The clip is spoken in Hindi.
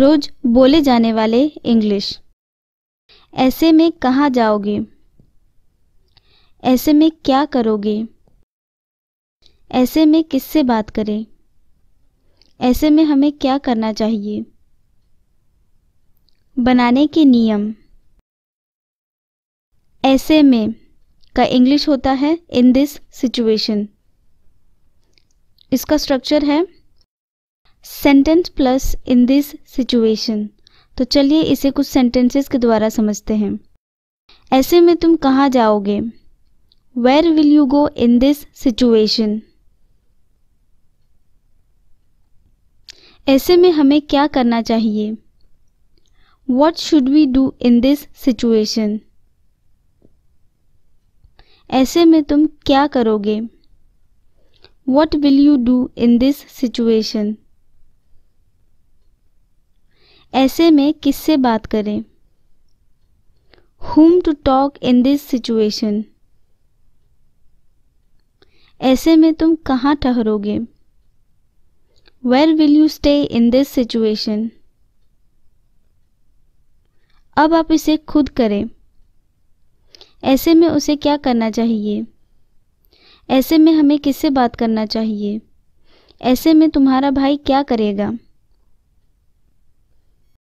रोज बोले जाने वाले इंग्लिश ऐसे में कहाँ जाओगे ऐसे में क्या करोगे ऐसे में किससे बात करें ऐसे में हमें क्या करना चाहिए बनाने के नियम ऐसे में का इंग्लिश होता है इन दिस सिचुएशन इसका स्ट्रक्चर है sentence plus in this situation तो चलिए इसे कुछ सेंटेंसेस के द्वारा समझते हैं ऐसे में तुम कहाँ जाओगे where will you go in this situation ऐसे में हमें क्या करना चाहिए what should we do in this situation ऐसे में तुम क्या करोगे what will you do in this situation ऐसे में किससे बात करें whom to talk in this situation ऐसे में तुम कहाँ ठहरोगे where will you stay in this situation अब आप इसे खुद करें ऐसे में उसे क्या करना चाहिए ऐसे में हमें किससे बात करना चाहिए ऐसे में तुम्हारा भाई क्या करेगा